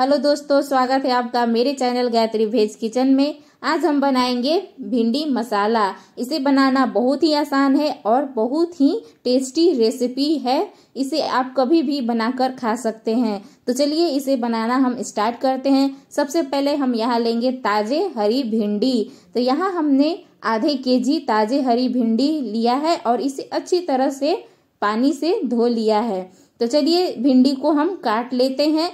hello दोस्तों स्वागत है आपका मेरे चैनल गायत्री भेज किचन में आज हम बनाएंगे भिंडी मसाला इसे बनाना बहुत ही आसान है और बहुत ही टेस्टी रेसिपी है इसे आप कभी भी बनाकर खा सकते हैं तो चलिए इसे बनाना हम स्टार्ट करते हैं सबसे पहले हम यहाँ लेंगे ताजे हरी भिंडी तो यहाँ हमने आधे के जी ताजे हरी भिंडी लिया है और इसे अच्छी तरह से पानी से धो लिया है तो चलिए भिंडी को हम काट लेते हैं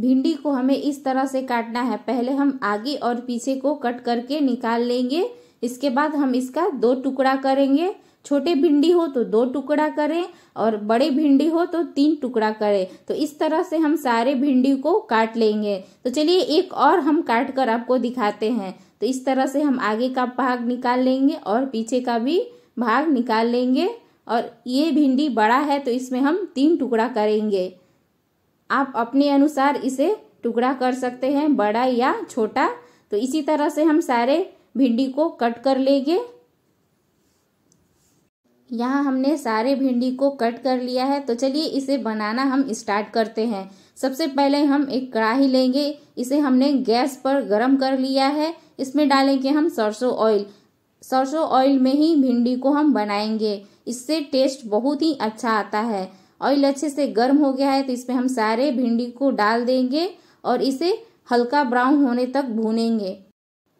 भिंडी को हमें इस तरह से काटना है पहले हम आगे और पीछे को कट करके निकाल लेंगे इसके बाद हम इसका दो टुकड़ा करेंगे छोटे भिंडी हो तो दो टुकड़ा करें और बड़े भिंडी हो तो तीन टुकड़ा करें तो इस तरह से हम सारे भिंडी को काट लेंगे तो चलिए एक और हम काट कर आपको दिखाते हैं तो इस तरह से हम आगे का भाग निकाल लेंगे और पीछे का भी भाग निकाल लेंगे और ये भिंडी बड़ा है तो इसमें हम तीन टुकड़ा करेंगे आप अपने अनुसार इसे टुकड़ा कर सकते हैं बड़ा या छोटा तो इसी तरह से हम सारे भिंडी को कट कर लेंगे यहाँ हमने सारे भिंडी को कट कर लिया है तो चलिए इसे बनाना हम स्टार्ट करते हैं सबसे पहले हम एक कढ़ाही लेंगे इसे हमने गैस पर गरम कर लिया है इसमें डालेंगे हम सरसों ऑयल सरसों ऑयल में ही भिंडी को हम बनाएंगे इससे टेस्ट बहुत ही अच्छा आता है ऑयल अच्छे से गर्म हो गया है तो इसमें हम सारे भिंडी को डाल देंगे और इसे हल्का ब्राउन होने तक भूनेंगे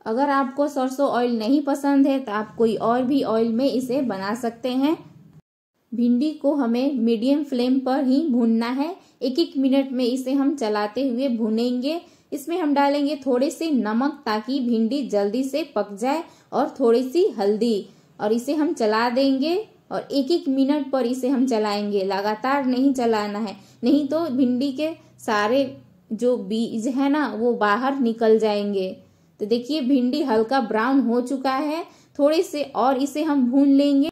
अगर आपको सरसों ऑयल नहीं पसंद है तो आप कोई और भी ऑयल में इसे बना सकते हैं भिंडी को हमें मीडियम फ्लेम पर ही भूनना है एक एक मिनट में इसे हम चलाते हुए भूनेंगे इसमें हम डालेंगे थोड़े से नमक ताकि भिंडी जल्दी से पक जाए और थोड़ी सी हल्दी और इसे हम चला देंगे और एक एक मिनट पर इसे हम चलाएंगे लगातार नहीं चलाना है नहीं तो भिंडी के सारे जो बीज है ना वो बाहर निकल जाएंगे तो देखिए भिंडी हल्का ब्राउन हो चुका है थोड़े से और इसे हम भून लेंगे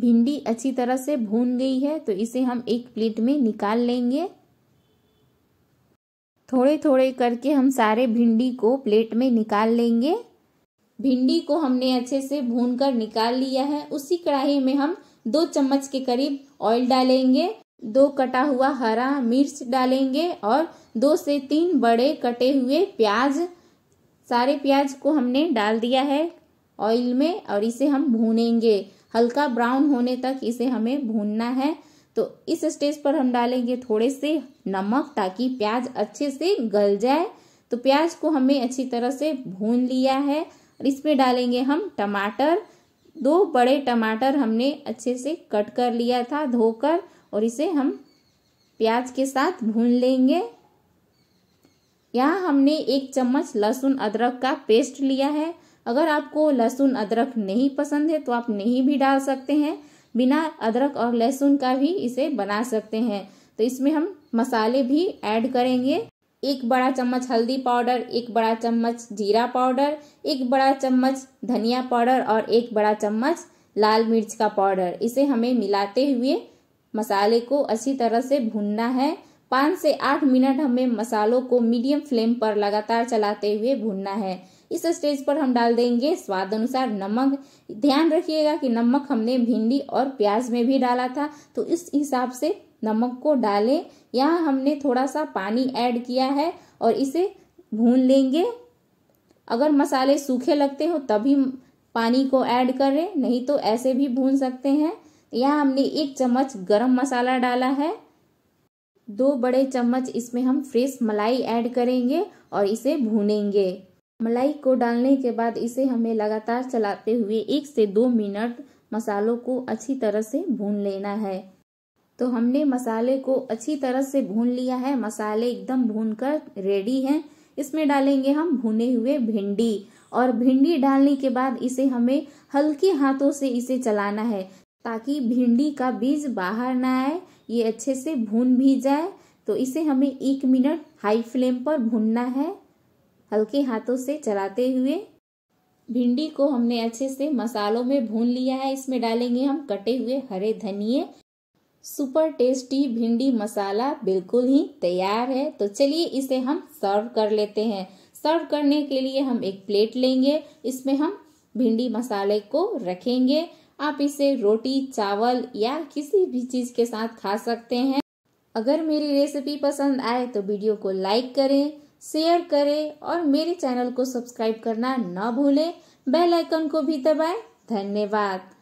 भिंडी अच्छी तरह से भून गई है तो इसे हम एक प्लेट में निकाल लेंगे थोड़े थोड़े करके हम सारे भिंडी को प्लेट में निकाल लेंगे भिंडी को हमने अच्छे से भून कर निकाल लिया है उसी कढ़ाई में हम दो चम्मच के करीब ऑयल डालेंगे दो कटा हुआ हरा मिर्च डालेंगे और दो से तीन बड़े कटे हुए प्याज सारे प्याज को हमने डाल दिया है ऑयल में और इसे हम भूनेंगे हल्का ब्राउन होने तक इसे हमें भूनना है तो इस स्टेज पर हम डालेंगे थोड़े से नमक ताकि प्याज अच्छे से गल जाए तो प्याज को हमें अच्छी तरह से भून लिया है और इसमें डालेंगे हम टमाटर दो बड़े टमाटर हमने अच्छे से कट कर लिया था धोकर और इसे हम प्याज के साथ भून लेंगे यहाँ हमने एक चम्मच लहसुन अदरक का पेस्ट लिया है अगर आपको लहसुन अदरक नहीं पसंद है तो आप नहीं भी डाल सकते हैं बिना अदरक और लहसुन का भी इसे बना सकते हैं तो इसमें हम मसाले भी ऐड करेंगे एक बड़ा चम्मच हल्दी पाउडर एक बड़ा चम्मच जीरा पाउडर एक बड़ा चम्मच धनिया पाउडर और एक बड़ा चम्मच लाल मिर्च का पाउडर इसे हमें मिलाते हुए मसाले को अच्छी तरह से भूनना है पाँच से आठ मिनट हमें मसालों को मीडियम फ्लेम पर लगातार चलाते हुए भूनना है इस स्टेज पर हम डाल देंगे स्वाद अनुसार नमक ध्यान रखिएगा कि नमक हमने भिंडी और प्याज में भी डाला था तो इस हिसाब से नमक को डालें यहाँ हमने थोड़ा सा पानी ऐड किया है और इसे भून लेंगे अगर मसाले सूखे लगते हो तभी पानी को ऐड करें नहीं तो ऐसे भी भून सकते हैं यहाँ हमने एक चम्मच गरम मसाला डाला है दो बड़े चम्मच इसमें हम फ्रेश मलाई ऐड करेंगे और इसे भूनेंगे मलाई को डालने के बाद इसे हमें लगातार चलाते हुए एक से दो मिनट मसालों को अच्छी तरह से भून लेना है तो हमने मसाले को अच्छी तरह से भून लिया है मसाले एकदम भून कर रेडी हैं इसमें डालेंगे हम भुने हुए भिंडी और भिंडी डालने के बाद इसे हमें हल्के हाथों से इसे चलाना है ताकि भिंडी का बीज बाहर ना आए ये अच्छे से भून भी जाए तो इसे हमें एक मिनट हाई फ्लेम पर भूनना है हल्के हाथों से चलाते हुए भिंडी को हमने अच्छे से मसालों में भून लिया है इसमें डालेंगे हम कटे हुए हरे धनिए सुपर टेस्टी भिंडी मसाला बिल्कुल ही तैयार है तो चलिए इसे हम सर्व कर लेते हैं सर्व करने के लिए हम एक प्लेट लेंगे इसमें हम भिंडी मसाले को रखेंगे आप इसे रोटी चावल या किसी भी चीज़ के साथ खा सकते हैं अगर मेरी रेसिपी पसंद आए तो वीडियो को लाइक करें शेयर करें और मेरे चैनल को सब्सक्राइब करना न भूलें बेल आइकन को भी दबाएं धन्यवाद